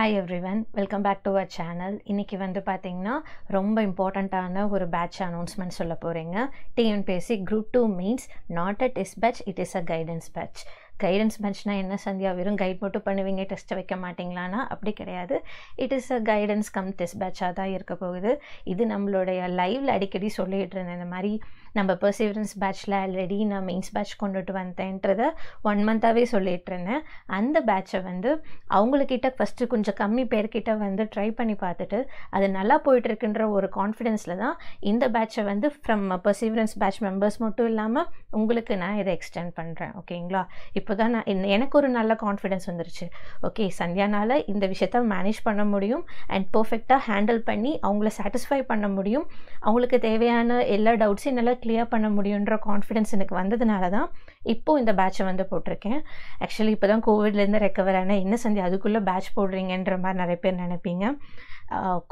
Hi everyone welcome back to our channel இன்றைக்கி வந்து பார்த்தீங்கன்னா ரொம்ப இம்பார்ட்டண்ட்டான ஒரு பேட்ச் அனௌன்ஸ்மெண்ட் சொல்ல போகிறீங்க TNPSC group two means not a test batch it is a guidance batch guidance பெஞ்ச்னால் என்ன சந்தியா வெறும் கைட் மட்டும் பண்ணுவீங்க டெஸ்ட்டை வைக்க மாட்டிங்களானா அப்படி கிடையாது it is a guidance cum test பேட்சாக தான் இருக்க போகுது இது நம்மளுடைய லைவில் அடிக்கடி சொல்லிகிட்டு இருந்தேன் இந்த மாதிரி நம்ம பர்சிவரன்ஸ் பேட்ச்சில் ஆல்ரெடி நான் மெயின்ஸ் பேட்ச் கொண்டுட்டு வந்தேன்றதை ஒன் மந்தாகவே சொல்லிகிட்டு இருந்தேன் அந்த பேட்சை வந்து அவங்கக்கிட்ட ஃபஸ்ட்டு கொஞ்சம் கம்மி பேர்கிட்ட வந்து ட்ரை பண்ணி பார்த்துட்டு அது நல்லா போயிட்டுருக்குன்ற ஒரு கான்ஃபிடென்ஸில் தான் இந்த பேட்சை வந்து ஃப்ரம் பர்சிவரன்ஸ் பேட்ச் மெம்பர்ஸ் மட்டும் இல்லாமல் உங்களுக்கு நான் இதை எக்ஸ்டெண்ட் பண்ணுறேன் ஓகேங்களா இப்போ இப்போ தான் நான் எனக்கு ஒரு நல்ல கான்ஃபிடென்ஸ் வந்துருச்சு ஓகே சந்தியானால் இந்த விஷயத்த மேனேஜ் பண்ண முடியும் அண்ட் பர்ஃபெக்டாக ஹேண்டில் பண்ணி அவங்கள சாட்டிஸ்ஃபை பண்ண முடியும் அவங்களுக்கு தேவையான எல்லா டவுட்ஸையும் நல்லா கிளியர் பண்ண முடியுன்ற கான்ஃபிடென்ஸ் எனக்கு வந்ததுனால தான் இப்போது இந்த பேட்சை வந்து போட்டிருக்கேன் ஆக்சுவலி இப்போ தான் கோவிட்லேருந்து ரெக்கவர் ஆனால் என்ன சந்தி அதுக்குள்ளே பேட்ச் போடுறீங்கன்ற மாதிரி நிறைய பேர் நினைப்பீங்க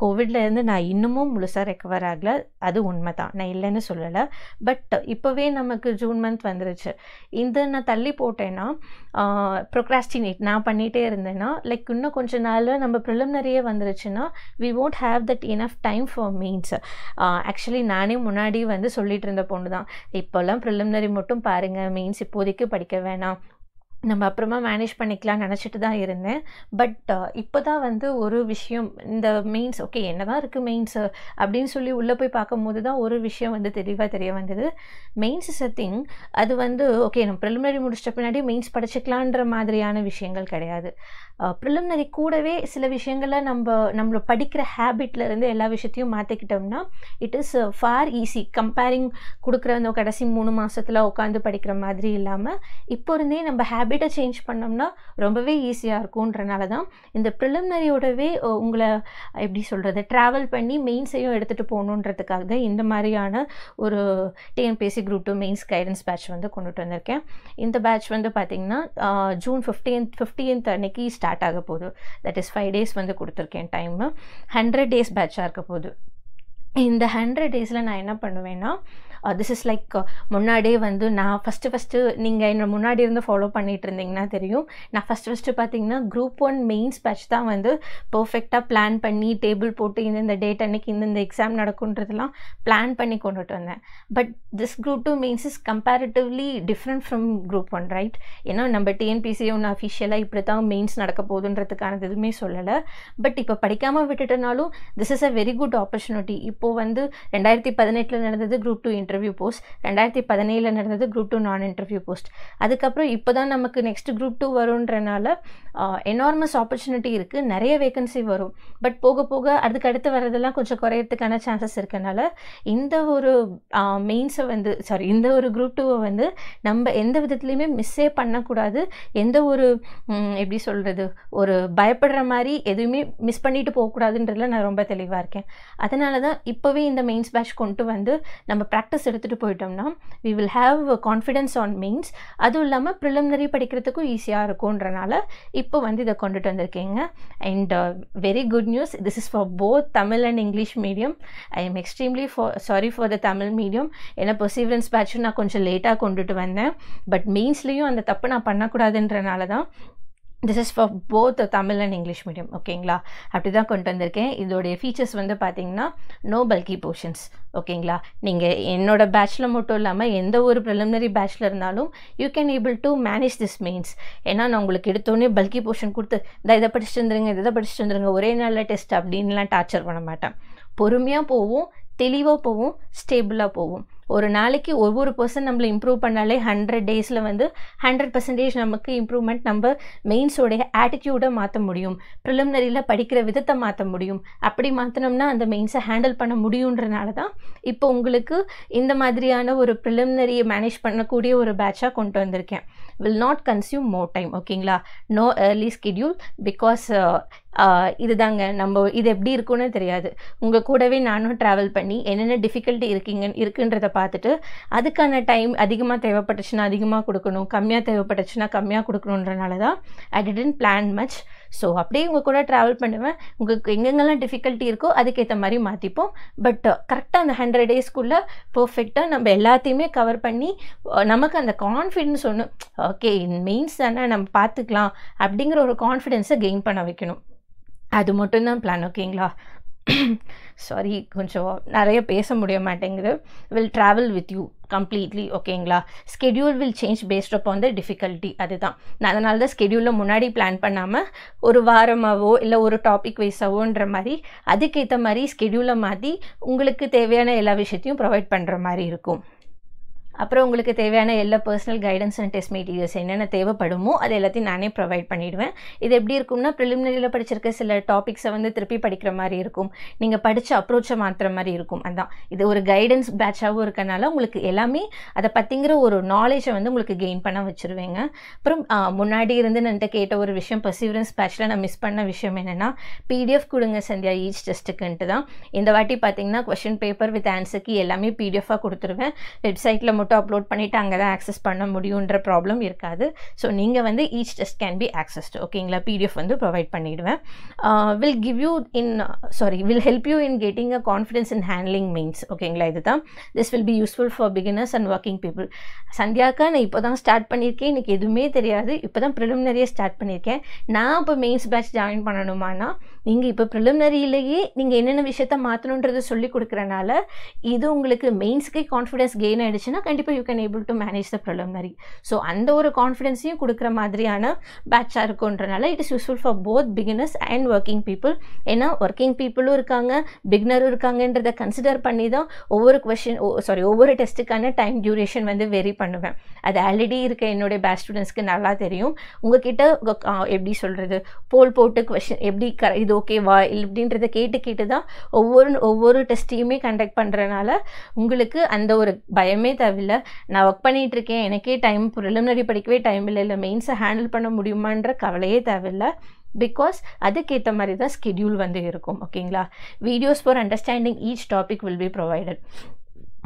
கோவிட்லேருந்து நான் இன்னமும் முழுசாக ரெக்கவர் ஆகலை அது உண்மை தான் நான் இல்லைன்னு சொல்லலை பட் இப்போவே நமக்கு ஜூன் மந்த் வந்துருச்சு இந்த நான் தள்ளி போட்டேன்னா ப்ரொக்ராஸ்டினேட் நான் பண்ணிகிட்டே இருந்தேன்னா லைக் இன்னும் கொஞ்ச நாள் நம்ம நிறைய வந்துருச்சுன்னா we won't have that enough time for means actually நானே முன்னாடி வந்து சொல்லிகிட்டு இருந்த பொண்ணு தான் இப்போல்லாம் ப்ரிலிம்னரி மட்டும் பாருங்கள் மீன்ஸ் இப்போதைக்கு படிக்க வேணாம் நம்ம அப்புறமா மேனேஜ் பண்ணிக்கலாம்னு நினச்சிட்டு தான் இருந்தேன் பட் இப்போ தான் வந்து ஒரு விஷயம் இந்த மெயின்ஸ் ஓகே என்ன தான் இருக்குது மெயின்ஸ் அப்படின்னு சொல்லி உள்ளே போய் பார்க்கும்போது தான் ஒரு விஷயம் வந்து தெளிவாக தெரிய வந்தது மெயின்ஸ் இஸ் அ திங் அது வந்து ஓகே நம்ம ப்ரிலிமினரி முடிச்சிட்ட பின்னாடி மெயின்ஸ் படிச்சுக்கலான்ற மாதிரியான விஷயங்கள் கிடையாது ப்ரிலிமினரி கூடவே சில விஷயங்கள்லாம் நம்ம நம்மளை படிக்கிற ஹேபிட்லேருந்து எல்லா விஷயத்தையும் மாற்றிக்கிட்டோம்னா it is for easy comparing கொடுக்குற அந்த கடைசி மூணு மாதத்தில் உட்காந்து படிக்கிற மாதிரி இல்லாமல் இப்போ இருந்தே நம்ம ஹேபிட் ஹேபிட்டை சேஞ்ச் பண்ணோம்னா ரொம்பவே ஈஸியாக இருக்கும்ன்றனால தான் இந்த ப்ரிலிமினரியோடவே உங்களை எப்படி சொல்கிறது ட்ராவல் பண்ணி மெயின்ஸையும் எடுத்துகிட்டு போகணுன்றதுக்காக தான் இந்த மாதிரியான ஒரு TNPSC group two mains guidance batch வந்து கொண்டுட்டு வந்திருக்கேன் இந்த பேட்ச் வந்து பார்த்திங்கன்னா ஜூன் ஃபிஃப்டீன்த் ஃபிஃப்டீன்த் அன்னைக்கு ஸ்டார்ட் ஆக போகுது தட் இஸ் ஃபைவ் டேஸ் வந்து கொடுத்துருக்கேன் டைமு ஹண்ட்ரட் டேஸ் பேட்சாக இருக்க போகுது இந்த ஹண்ட்ரட் டேஸில் நான் என்ன பண்ணுவேன்னா திஸ் இஸ் லைக் முன்னாடியே வந்து நான் ஃபஸ்ட்டு ஃபஸ்ட்டு நீங்கள் என்னை முன்னாடி இருந்து ஃபாலோ பண்ணிகிட்டு இருந்தீங்கன்னா தெரியும் நான் ஃபஸ்ட்டு ஃபஸ்ட்டு பார்த்தீங்கன்னா குரூப் ஒன் மெயின்ஸ் பேட்ச் தான் வந்து பர்ஃபெக்டாக பிளான் பண்ணி டேபிள் போட்டு இந்தந்த டேட் அன்னைக்கு இந்தந்த எக்ஸாம் நடக்குன்றதெல்லாம் பிளான் பண்ணி கொண்டுட்டு வந்தேன் but this group two mains is comparatively different from group one right ஏன்னா நம்ம டிஎன்பிசி ஒன்று அஃபிஷியலாக இப்படி தான் மெயின்ஸ் நடக்க போகுதுன்றதுக்கானது எதுவுமே சொல்லலை பட் இப்போ படிக்காமல் விட்டுட்டனாலும் this is a very good opportunity இப்போது வந்து ரெண்டாயிரத்தி பதினெட்டில் நடந்தது குரூப் டூ இன்டர்வியூ போஸ்ட் ரெண்டாயிரத்தி பதினேழில் நடந்தது குரூப் டூ நான் இன்டர்வியூ போஸ்ட் அதுக்கப்புறம் இப்போ தான் நமக்கு நெக்ஸ்ட் குரூப் டூ வரும்ன்றனால எனார்மஸ் ஆப்பர்ச்சுனிட்டி இருக்குது நிறைய வேகன்சி வரும் பட் போக போக அதுக்கு அடுத்து வர்றதெல்லாம் கொஞ்சம் குறையிறதுக்கான சான்சஸ் இருக்கனால இந்த ஒரு மெயின்ஸை வந்து சாரி இந்த ஒரு குரூப் டூவை வந்து நம்ம எந்த விதத்துலையுமே மிஸ்ஸே பண்ணக்கூடாது எந்த ஒரு எப்படி சொல்கிறது ஒரு பயப்படுற மாதிரி எதுவுமே மிஸ் பண்ணிட்டு போகக்கூடாதுன்றதுல நான் ரொம்ப தெளிவாக இருக்கேன் அதனால தான் இப்போவே இந்த மெயின்ஸ் பேட்ச் கொண்டு வந்து நம்ம ப்ராக்டிஸ் ஃபோக்கஸ் எடுத்துகிட்டு போயிட்டோம்னா we will have confidence on mains அதுவும் இல்லாமல் ப்ரிலிமினரி படிக்கிறதுக்கும் ஈஸியாக இருக்கும்ன்றனால இப்போ வந்து இதை கொண்டுட்டு வந்திருக்கீங்க and very good news this is for both Tamil and English medium I am extremely for sorry for the Tamil medium ஏன்னா பர்சீவரன்ஸ் பேட்சும் நான் கொஞ்சம் லேட்டாக கொண்டுட்டு வந்தேன் பட் மெயின்ஸ்லேயும் அந்த தப்பு நான் பண்ணக்கூடாதுன்றனால தான் this is for both Tamil and English medium ஓகேங்களா அப்படி தான் கொண்டு வந்திருக்கேன் இதோடைய ஃபீச்சர்ஸ் வந்து பார்த்தீங்கன்னா நோ பல்கி போர்ஷன்ஸ் ஓகேங்களா நீங்கள் என்னோடய பேச்சில் மட்டும் இல்லாமல் எந்த ஒரு ப்ரிலிமினரி பேச்சில் இருந்தாலும் you can able to manage this means ஏன்னா நான் உங்களுக்கு எடுத்தோன்னே பல்கி போர்ஷன் கொடுத்து இந்த இதை படிச்சுட்டு வந்துருங்க இதை படிச்சுட்டு வந்துருங்க ஒரே நாளில் டெஸ்ட் அப்படின்லாம் டார்ச்சர் பண்ண மாட்டேன் பொறுமையாக போவோம் தெளிவாக போவோம் ஸ்டேபிளாக போவோம் ஒரு நாளைக்கு ஒவ்வொரு பர்சன் நம்மளை இம்ப்ரூவ் பண்ணாலே ஹண்ட்ரட் டேஸில் வந்து ஹண்ட்ரட் பர்சன்டேஜ் நமக்கு இம்ப்ரூவ்மெண்ட் நம்ம மெயின்ஸோடைய ஆட்டிடியூடை மாற்ற முடியும் ப்ரிலிமினரியில் படிக்கிற விதத்தை மாற்ற முடியும் அப்படி மாற்றினோம்னா அந்த மெயின்ஸை ஹேண்டில் பண்ண முடியுன்றனால தான் இப்போ உங்களுக்கு இந்த மாதிரியான ஒரு ப்ரிலிமினரியை மேனேஜ் பண்ணக்கூடிய ஒரு பேட்சாக கொண்டு வந்திருக்கேன் will not consume more time ஓகேங்களா நோ ஏர்லி ஸ்கெடியூல் பிகாஸ் இது தாங்க நம்ம இது எப்படி இருக்குன்னு தெரியாது உங்கள் கூடவே நானும் ட்ராவல் பண்ணி என்னென்ன டிஃபிகல்ட்டி இருக்கீங்க இருக்குன்றதை பார்த்துட்டு அதுக்கான டைம் அதிகமாக தேவைப்பட்டுச்சுன்னா அதிகமாக கொடுக்கணும் கம்மியாக தேவைப்பட்டுச்சுன்னா கம்மியாக கொடுக்கணுன்றனால தான் I didn't plan much so அப்படியே உங்கள் கூட ட்ராவல் பண்ணுவேன் உங்களுக்கு எங்கெங்கெல்லாம் டிஃபிகல்ட்டி இருக்கோ அதுக்கேற்ற மாதிரி மாற்றிப்போம் பட் கரெக்டாக uh, அந்த ஹண்ட்ரட் டேஸ்க்குள்ளே பர்ஃபெக்டாக நம்ம எல்லாத்தையுமே கவர் பண்ணி uh, நமக்கு அந்த கான்ஃபிடென்ஸ் ஒன்று ஓகே மெயின்ஸ் தானே நம்ம பார்த்துக்கலாம் அப்படிங்கிற ஒரு கான்ஃபிடென்ஸை கெயின் பண்ண வைக்கணும் அது மட்டும்தான் பிளான் ஓகேங்களா சாரி கொஞ்சம் நிறைய பேச முடிய மாட்டேங்குது will travel with you completely ஓகேங்களா schedule will change based on the difficulty அதுதான் நான் அதனால தான் ஸ்கெடியூலில் முன்னாடி பிளான் பண்ணாமல் ஒரு வாரமாகவோ இல்லை ஒரு டாபிக் வைஸாவோன்ற மாதிரி அதுக்கேற்ற மாதிரி ஸ்கெடியூலை மாற்றி உங்களுக்கு தேவையான எல்லா விஷயத்தையும் ப்ரொவைட் பண்ணுற மாதிரி இருக்கும் அப்புறம் உங்களுக்கு தேவையான எல்லா personal guidance and test materials என்னென்ன தேவைப்படுமோ அது எல்லாத்தையும் நானே ப்ரொவைட் பண்ணிவிடுவேன் இது எப்படி இருக்கும்னா ப்ரிலிமினரியில் படிச்சிருக்க சில டாபிக்ஸை வந்து திருப்பி படிக்கிற மாதிரி இருக்கும் நீங்கள் படித்த அப்ரோச்சை மாற்றுற மாதிரி இருக்கும் அதான் இது ஒரு கைடன்ஸ் பேட்சாகவும் இருக்கனால உங்களுக்கு எல்லாமே அதை பற்றிங்கிற ஒரு நாலேஜை வந்து உங்களுக்கு கெயின் பண்ண வச்சுருவேங்க அப்புறம் முன்னாடி இருந்து நன்ட்ட கேட்ட ஒரு விஷயம் பர்சிவரன்ஸ் பேட்சில் நான் மிஸ் பண்ண விஷயம் என்னென்னா பிடிஎஃப் கொடுங்க சந்தியா ஈச் டெஸ்ட்டுக்குன்ட்டு தான் இந்த வாட்டி பார்த்தீங்கன்னா கொஷின் பேப்பர் வித் ஆன்சருக்கு எல்லாமே பிடிஎஃபாக கொடுத்துருவேன் வெப்சைட்டில் மட்டும் ஃபோட்டோ அப்லோட் பண்ணிவிட்டு அங்கே தான் ஆக்சஸ் பண்ண முடியுன்ற ப்ராப்ளம் இருக்காது ஸோ நீங்கள் வந்து each test can be accessed ஓகேங்களா பிடிஎஃப் வந்து ப்ரொவைட் பண்ணிவிடுவேன் will give you in sorry will help you in getting a confidence in handling means ஓகேங்களா இது தான் this will be useful for beginners and working people சந்தியாக்கா நான் இப்போ தான் ஸ்டார்ட் பண்ணியிருக்கேன் எனக்கு எதுவுமே தெரியாது இப்போ தான் ப்ரிலிமினரியாக ஸ்டார்ட் பண்ணியிருக்கேன் நான் இப்போ மெயின்ஸ் பேட்ச் ஜாயின் பண்ணணுமானா நீங்கள் இப்போ ப்ரிலிமினரியிலேயே நீங்கள் என்னென்ன விஷயத்த மாற்றணுன்றதை சொல்லி கொடுக்குறனால இது உங்களுக்கு மெயின்ஸ்க்கே கான்ஃபிடென்ஸ் கெயின் ஆகிடுச்சுன்னா கண்டிப்பாக you can able to manage the preliminary so அந்த ஒரு கான்ஃபிடென்ஸையும் கொடுக்குற மாதிரியான பேட்சாக இருக்குன்றனால it is useful for both beginners and working people ஏன்னா ஒர்க்கிங் பீப்புளும் இருக்காங்க பிகினரும் இருக்காங்கன்றதை கன்சிடர் பண்ணி தான் ஒவ்வொரு கொஷின் சாரி ஒவ்வொரு டெஸ்ட்டுக்கான டைம் டியூரேஷன் வந்து வெரி பண்ணுவேன் அது ஆல்ரெடி இருக்க என்னுடைய பேட்ச் ஸ்டூடெண்ட்ஸ்க்கு நல்லா தெரியும் உங்ககிட்ட எப்படி சொல்கிறது போல் போட்டு கொஷின் எப்படி க இது ஓகேவா இல்லை அப்படின்றத கேட்டு கேட்டு தான் ஒவ்வொரு ஒவ்வொரு டெஸ்ட்டையுமே கண்டக்ட் பண்ணுறனால உங்களுக்கு அந்த ஒரு பயமே தவிர இல்லை நான் ஒர்க் பண்ணிகிட்ருக்கேன் எனக்கே டைம் ப்ரிலிமினரி படிக்கவே டைம் இல்லை இல்லை மெயின்ஸை ஹேண்டில் பண்ண முடியுமான்ற கவலையே தேவையில்லை பிகாஸ் அதுக்கேற்ற மாதிரி தான் ஸ்கெடியூல் வந்து இருக்கும் ஓகேங்களா videos for understanding each topic will be provided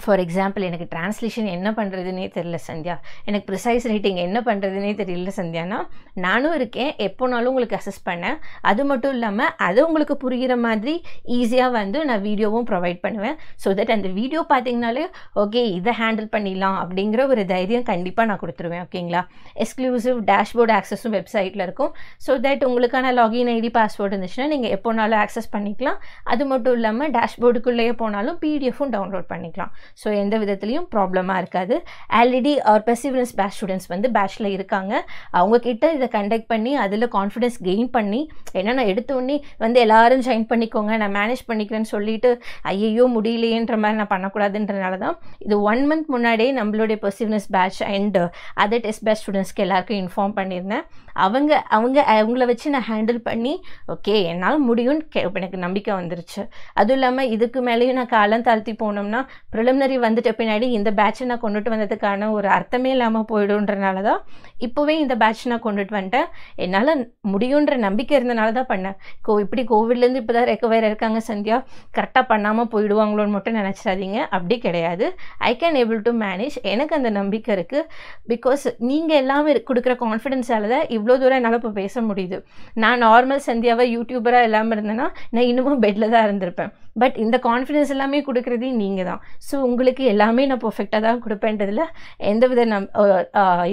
for example எனக்கு டிரான்ஸ்லேஷன் என்ன பண்ணுறதுனே தெரியல சந்தியா எனக்கு ப்ரிசைஸ் ரைட்டிங் என்ன பண்ணுறதுனே தெரியல சந்தியானா நானும் இருக்கேன் எப்போனாலும் உங்களுக்கு அசஸ் பண்ணேன் அது மட்டும் இல்லாமல் அது உங்களுக்கு புரிகிற மாதிரி ஈஸியாக வந்து நான் வீடியோவும் ப்ரொவைட் பண்ணுவேன் ஸோ தட் அந்த வீடியோ பார்த்தீங்கனாலே ஓகே இதை ஹேண்டில் பண்ணிடலாம் அப்படிங்கிற ஒரு தைரியம் கண்டிப்பாக நான் கொடுத்துருவேன் ஓகேங்களா எக்ஸ்க்ளூசிவ் டேஷ்போர்டு ஆக்சஸும் வெப்சைட்டில் இருக்கும் ஸோ தட் உங்களுக்கான லாகின் ஐடி பாஸ்வேர்டு இருந்துச்சுன்னா நீங்கள் எப்போனாலும் ஆக்சஸ் பண்ணிக்கலாம் அது மட்டும் இல்லாமல் டேஷ்போர்டுக்குள்ளேயே போனாலும் பிடிஎஃபும் டவுன்லோட் பண்ணிக்கலாம் ஸோ எந்த விதத்துலேயும் ப்ராப்ளமாக இருக்காது ஆல்ரெடி ஆர் பெசிவ்னஸ் பேட்ச் ஸ்டூடெண்ட்ஸ் வந்து பேட்ச்சில் இருக்காங்க அவங்கக்கிட்ட இதை கண்டக்ட் பண்ணி அதில் கான்ஃபிடென்ஸ் கெயின் பண்ணி என்னென்ன நான் எடுத்தோடனே வந்து எல்லோரும் ஜாயின் பண்ணிக்கோங்க நான் மேனேஜ் பண்ணிக்கிறேன்னு சொல்லிட்டு ஐயையோ முடியலையேன்ற மாதிரி நான் பண்ணக்கூடாதுன்றனால தான் இது ஒன் மந்த் முன்னாடியே நம்மளுடைய பெர்சிவ்னஸ் batch and other test batch ஸ்டூடெண்ட்ஸ்க்கு எல்லாருக்கும் இன்ஃபார்ம் பண்ணியிருந்தேன் அவங்க அவங்க அவங்கள வச்சு நான் ஹேண்டில் பண்ணி ஓகே என்னால் முடியும்னு கே எனக்கு நம்பிக்கை வந்துருச்சு அதுவும் இல்லாமல் இதுக்கு மேலேயும் நான் காலம் தாழ்த்தி போனோம்னா ப்ரிலிமினரி வந்துட்ட பின்னாடி இந்த பேட்சை நான் கொண்டுட்டு வந்ததுக்கான ஒரு அர்த்தமே இல்லாமல் போயிடும்ன்றனால தான் இப்போவே இந்த பேட்ச் நான் கொண்டுட்டு வந்துட்டேன் என்னால் முடியுன்ற நம்பிக்கை இருந்தனால தான் பண்ணேன் கோ இப்படி கோவிட்லேருந்து இப்போ தான் ரெக்கவர் இருக்காங்க சந்தியா கரெக்டாக பண்ணாமல் போயிடுவாங்களோன்னு மட்டும் நினச்சிடாதீங்க அப்படி கிடையாது I can able to manage எனக்கு அந்த நம்பிக்கை இருக்குது பிகாஸ் நீங்கள் எல்லாமே கொடுக்குற கான்ஃபிடென்ஸால் தான் இவ்வளோ தூரம் என்னால் இப்போ பேச முடியுது நான் நார்மல் சந்தியாவை யூடியூபராக இல்லாமல் இருந்தேன்னா நான் இன்னமும் பெட்டில் தான் இருந்திருப்பேன் பட் இந்த கான்ஃபிடென்ஸ் எல்லாமே கொடுக்குறதே நீங்கள் தான் ஸோ உங்களுக்கு எல்லாமே நான் பர்ஃபெக்டாக தான் கொடுப்பேன்றதில் எந்த வித நம்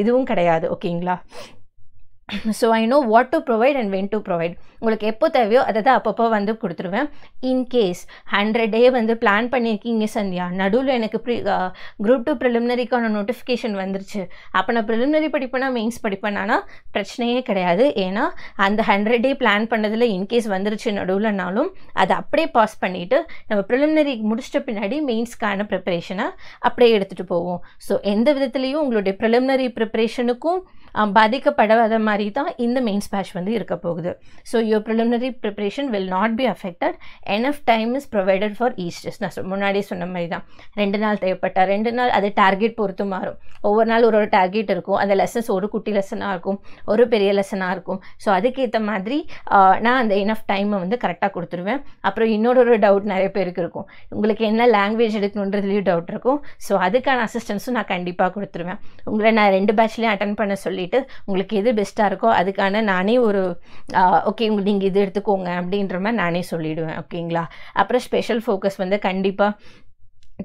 இதுவும் கிடையாது ஓகேங்களா so I know what to provide and when to provide உங்களுக்கு எப்போ தேவையோ அதை தான் அப்பப்போ வந்து கொடுத்துருவேன் இன்கேஸ் ஹண்ட்ரட் டே வந்து பிளான் பண்ணியிருக்கீங்க சந்தியா நடுவில் எனக்கு ப்ரீ குரூப் டூ ப்ரிலிமினரிக்கான நோட்டிஃபிகேஷன் வந்துருச்சு அப்போ நான் ப்ரிலிமினரி படிப்பேனா மெயின்ஸ் படிப்பேனானா பிரச்சனையே கிடையாது ஏன்னா அந்த ஹண்ட்ரட் டே பிளான் பண்ணதில் இன்கேஸ் வந்துருச்சு நடுவில்னாலும் அதை அப்படியே பாஸ் பண்ணிவிட்டு நம்ம ப்ரிலிமினரி முடிச்சிட்ட பின்னாடி மெயின்ஸ்க்கான ப்ரிப்பரேஷனை அப்படியே எடுத்துகிட்டு போவோம் ஸோ எந்த விதத்துலேயும் உங்களுடைய ப்ரிலிமினரி ப்ரிப்பரேஷனுக்கும் பாதிக்கப்படாத மாதிரி மாதிரி தான் இந்த மெயின்ஸ் பேட்ச் வந்து இருக்க போகுது so your preliminary preparation will not be affected enough time is provided for ஈஸ்டர்ஸ் டெஸ்ட் நான் முன்னாடியே சொன்ன மாதிரி தான் ரெண்டு நாள் தேவைப்பட்டா ரெண்டு நாள் அது டார்கெட் பொறுத்து மாறும் ஒவ்வொரு நாள் ஒரு ஒரு டார்கெட் இருக்கும் அந்த லெசன்ஸ் ஒரு குட்டி லெசனாக இருக்கும் ஒரு பெரிய லெசனாக இருக்கும் ஸோ அதுக்கேற்ற மாதிரி நான் அந்த எனஃப் டைமை வந்து கரெக்டாக கொடுத்துருவேன் அப்புறம் இன்னொரு ஒரு டவுட் நிறைய பேருக்கு இருக்கும் உங்களுக்கு என்ன லாங்குவேஜ் எடுக்கணுன்றதுலேயும் டவுட் இருக்கும் ஸோ அதுக்கான அசிஸ்டன்ஸும் நான் கண்டிப்பாக கொடுத்துருவேன் உங்களை நான் ரெண்டு பேட்ச்லேயும் அட்டன் பண்ண சொல்லிவிட்டு உங்களுக்கு எது பெஸ்ட்டாக எதுவாக இருக்கோ அதுக்கான நானே ஒரு ஓகே உங்களுக்கு நீங்கள் இது எடுத்துக்கோங்க அப்படின்ற மாதிரி நானே சொல்லிவிடுவேன் ஓகேங்களா அப்புறம் ஸ்பெஷல் ஃபோக்கஸ் வந்து கண்டிப்பாக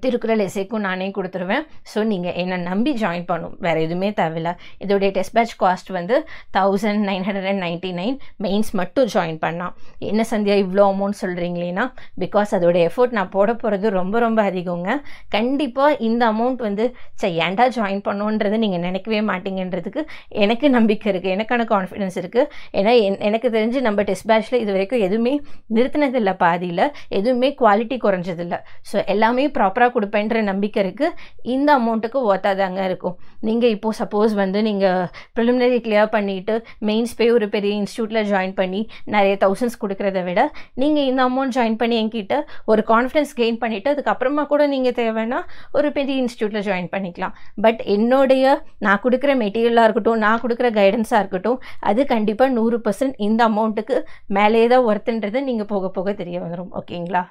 திருக்குறள் எசைக்கும் நானே கொடுத்துருவேன் ஸோ நீங்கள் என்னை நம்பி ஜாயின் பண்ணும் வேறு எதுவுமே தேவையில்ல இதோடைய டெஸ்ட் பேட்ச் காஸ்ட் வந்து thousand nine hundred and ninety nine mains மட்டும் ஜாயின் பண்ணால் என்ன சந்தியாக இவ்வளோ அமௌண்ட் சொல்கிறீங்களேனா பிகாஸ் அதோடைய எஃபோர்ட் நான் போட போகிறது ரொம்ப ரொம்ப அதிகங்க கண்டிப்பாக இந்த அமௌண்ட் வந்து சே ஏண்டா ஜாயின் பண்ணோன்றது நீங்கள் நினைக்கவே மாட்டீங்கன்றதுக்கு எனக்கு நம்பிக்கை இருக்குது எனக்கான கான்ஃபிடென்ஸ் இருக்குது ஏன்னா எனக்கு தெரிஞ்சு நம்ம டெஸ்ட் பேட்ச்சில் இது வரைக்கும் எதுவுமே நிறுத்தினதில்லை பாதியில் எதுவுமே குவாலிட்டி குறைஞ்சதில்லை ஸோ எல்லாமே ப்ராப்பராக சூப்பராக கொடுப்பேன்ற நம்பிக்கை இருக்குது இந்த அமௌண்ட்டுக்கு ஒத்தாதாங்க இருக்கும் நீங்கள் இப்போது சப்போஸ் வந்து நீங்கள் ப்ரிலிமினரி கிளியர் பண்ணிவிட்டு மெயின்ஸ் போய் ஒரு பெரிய இன்ஸ்டியூட்டில் ஜாயின் பண்ணி நிறைய தௌசண்ட்ஸ் கொடுக்குறத விட நீங்கள் இந்த அமௌண்ட் ஜாயின் பண்ணி என்கிட்ட ஒரு கான்ஃபிடன்ஸ் கெயின் பண்ணிவிட்டு அதுக்கப்புறமா கூட நீங்கள் தேவைன்னா ஒரு பெரிய இன்ஸ்டியூட்டில் ஜாயின் பண்ணிக்கலாம் பட் என்னுடைய நான் கொடுக்குற மெட்டீரியலாக இருக்கட்டும் நான் கொடுக்குற கைடன்ஸாக இருக்கட்டும் அது கண்டிப்பாக நூறு பர்சன்ட் இந்த அமௌண்ட்டுக்கு மேலே தான் ஒர்த்துன்றது நீங்கள் போக போக தெரிய வந்துடும் ஓகேங்களா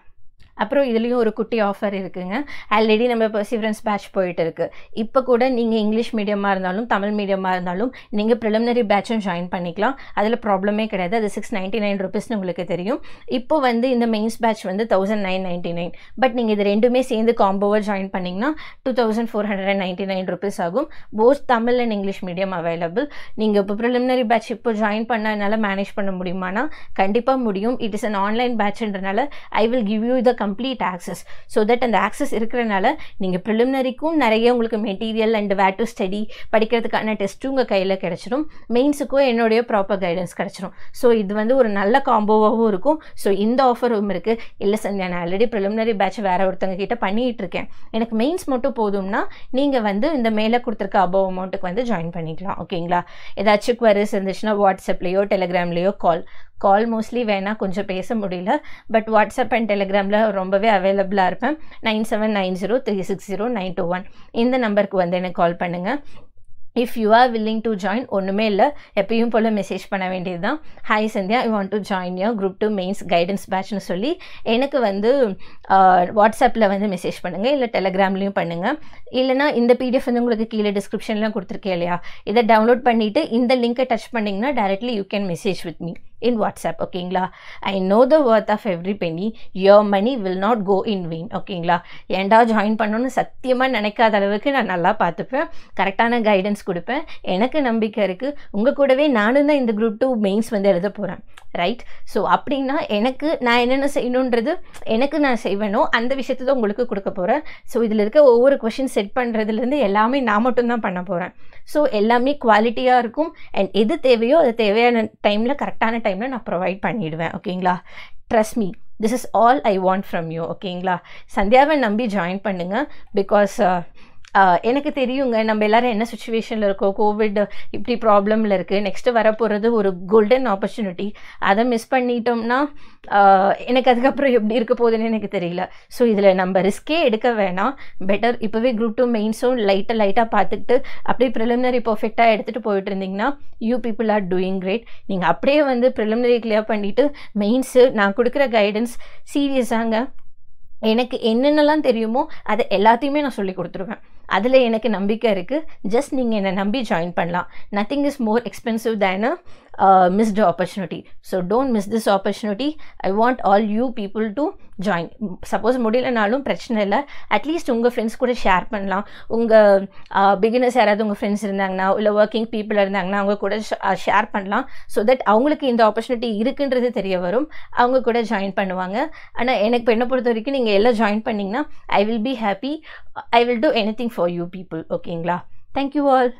அப்புறம் இதுலேயும் ஒரு குட்டி ஆஃபர் இருக்குங்க ஆல்ரெடி நம்ம சிவரன்ஸ் பேட்ச் போயிட்டு இருக்குது இப்போ கூட நீங்கள் இங்கிலீஷ் மீடியமாக இருந்தாலும் தமிழ் மீடியமாக இருந்தாலும் நீங்கள் ப்ரிலிமினரி பேட்சும் ஜாயின் பண்ணிக்கலாம் அதில் ப்ராப்ளமே கிடையாது அது சிக்ஸ் நைன்டி நைன் ருபீஸ்னு உங்களுக்கு தெரியும் இப்போ வந்து இந்த மெயின்ஸ் பேட்ச் வந்து thousand nine ninety nine but நீங்கள் இது ரெண்டுமே சேர்ந்து காம்போவாக ஜாயின் பண்ணிங்கன்னா two thousand four hundred and ninety nine rupees ஆகும் both Tamil and English medium available நீங்கள் இப்போ ப்ரிலிமினரி பேட்ச் இப்போ ஜாயின் பண்ண என்னால் மேனேஜ் பண்ண முடியுமானா கண்டிப்பாக முடியும் இட் இஸ் அன் ஆன்லைன் பேட்ச்ன்றனால I will give you the complete access so that அந்த ஆக்சஸ் இருக்கிறனால நீங்கள் ப்ரிலிமினரிக்கும் நிறைய உங்களுக்கு material and what to study படிக்கிறதுக்கான டெஸ்ட்டும் உங்கள் கையில் கிடச்சிரும் மெயின்ஸுக்கும் என்னுடைய ப்ராப்பர் கைடன்ஸ் கிடச்சிரும் ஸோ இது வந்து ஒரு நல்ல காம்போவாகவும் இருக்கும் ஸோ இந்த ஆஃபரும் இருக்குது இல்லை சார் நான் ஆல்ரெடி ப்ரிலிமினரி பேட்ச் வேறு ஒருத்தங்க கிட்ட பண்ணிகிட்டு இருக்கேன் எனக்கு மெயின்ஸ் மட்டும் போதும்னா நீங்கள் வந்து இந்த மேலே கொடுத்துருக்க அபவ் அமௌண்ட்டுக்கு வந்து ஜாயின் பண்ணிக்கலாம் ஓகேங்களா ஏதாச்சும் குவரிஸ் இருந்துச்சுன்னா வாட்ஸ்அப்லேயோ டெலிகிராம்லேயோ கால் கால் மோஸ்ட்லி வேணால் கொஞ்சம் பேச முடியல பட் வாட்ஸ்அப் அண்ட் டெலிகிராமில் ரொம்பவே அவைலபிளாக இருப்பேன் nine seven nine zero three six zero nine two one இந்த நம்பருக்கு வந்து எனக்கு கால் பண்ணுங்கள் if you are willing to join ஒன்றுமே இல்லை எப்பயும் போல் மெசேஜ் பண்ண வேண்டியது தான் hi Sandhya I want to join your group two mains guidance பேட்ச்னு சொல்லி எனக்கு வந்து வாட்ஸ்அப்பில் வந்து மெசேஜ் பண்ணுங்கள் இல்லை டெலகிராம்லேயும் பண்ணுங்கள் இல்லைனா இந்த பிடிஎஃப் வந்து உங்களுக்கு கீழே டிஸ்கிரிப்ஷன்லாம் கொடுத்துருக்கேன் இல்லையா இதை டவுன்லோட் பண்ணிவிட்டு இந்த லிங்க்கை டச் பண்ணிங்கன்னா directly you can message with me in WhatsApp ஓகேங்களா I know the worth of every penny your money will not go in வீண் ஓகேங்களா ஏண்டா ஜாயின் பண்ணணும்னு சத்தியமாக நினைக்காத அளவுக்கு நான் நல்லா பார்த்துப்பேன் கரெக்டான கைடன்ஸ் கொடுப்பேன் எனக்கு நம்பிக்கை இருக்குது உங்கள் கூடவே நானும் தான் இந்த குரூப் டூ மெயின்ஸ் வந்து எழுத போகிறேன் ரைட் ஸோ அப்படின்னா எனக்கு நான் என்னென்ன செய்யணுன்றது எனக்கு நான் செய்வேனோ அந்த விஷயத்தை தான் உங்களுக்கு கொடுக்க போகிறேன் ஸோ இதில் இருக்க ஒவ்வொரு கொஷின் செட் பண்ணுறதுலேருந்து எல்லாமே நான் மட்டும்தான் பண்ண போகிறேன் ஸோ எல்லாமே குவாலிட்டியாக இருக்கும் அண்ட் எது தேவையோ அது தேவையான டைமில் கரெக்டான டைம் டைமில் நான் ப்ரொவைட் பண்ணிவிடுவேன் ஓகேங்களா trust me this is all I want from you ஓகேங்களா சந்தியாவை நம்பி ஜாயின் பண்ணுங்கள் பிகாஸ் எனக்கு தெரியுங்க நம்ம எல்லாரும் என்ன சுச்சுவேஷனில் இருக்கோ கோவிட் இப்படி ப்ராப்ளமில் இருக்குது நெக்ஸ்ட்டு வரப்போகிறது ஒரு கோல்டன் ஆப்பர்ச்சுனிட்டி அதை மிஸ் பண்ணிட்டோம்னா எனக்கு அதுக்கப்புறம் எப்படி இருக்க போகுதுன்னு எனக்கு தெரியல ஸோ இதில் நம்ம ரிஸ்கே எடுக்க வேணாம் பெட்டர் இப்போவே குரூப் டூ மெயின்ஸும் லைட்டாக லைட்டாக பார்த்துக்கிட்டு அப்படியே ப்ரிலிமினரி பர்ஃபெக்டாக எடுத்துகிட்டு போயிட்டு இருந்தீங்கன்னா you people are doing great நீங்கள் அப்படியே வந்து ப்ரிலிமினரி கிளியர் பண்ணிவிட்டு மெயின்ஸு நான் கொடுக்குற கைடன்ஸ் சீரியஸாங்க எனக்கு என்னென்னலாம் தெரியுமோ அதை எல்லாத்தையுமே நான் சொல்லி கொடுத்துருவேன் அதில் எனக்கு நம்பிக்கை இருக்குது ஜஸ்ட் நீங்கள் என்னை நம்பி ஜாயின் பண்ணலாம் nothing is more expensive than uh, missed opportunity. So don't miss this opportunity. I want all you people to join suppose முடியலனாலும் பிரச்சனை இல்லை அட்லீஸ்ட் உங்கள் ஃப்ரெண்ட்ஸ் கூட ஷேர் பண்ணலாம் உங்கள் பிகினர்ஸ் uh, யாராவது உங்கள் ஃப்ரெண்ட்ஸ் இருந்தாங்கன்னா இல்லை ஒர்க்கிங் பீப்புள் இருந்தாங்கன்னா அவங்க கூட ஷேர் uh, பண்ணலாம் ஸோ தட் அவங்களுக்கு இந்த ஆப்பர்ச்சுனிட்டி இருக்குன்றது தெரிய வரும் அவங்க கூட ஜாயின் பண்ணுவாங்க ஆனால் எனக்கு என்னை பொறுத்த வரைக்கும் நீங்கள் எல்லாம் ஜாயின் பண்ணிங்கன்னா I will be happy I will do anything for you people ஓகேங்களா தேங்க் யூ ஆல்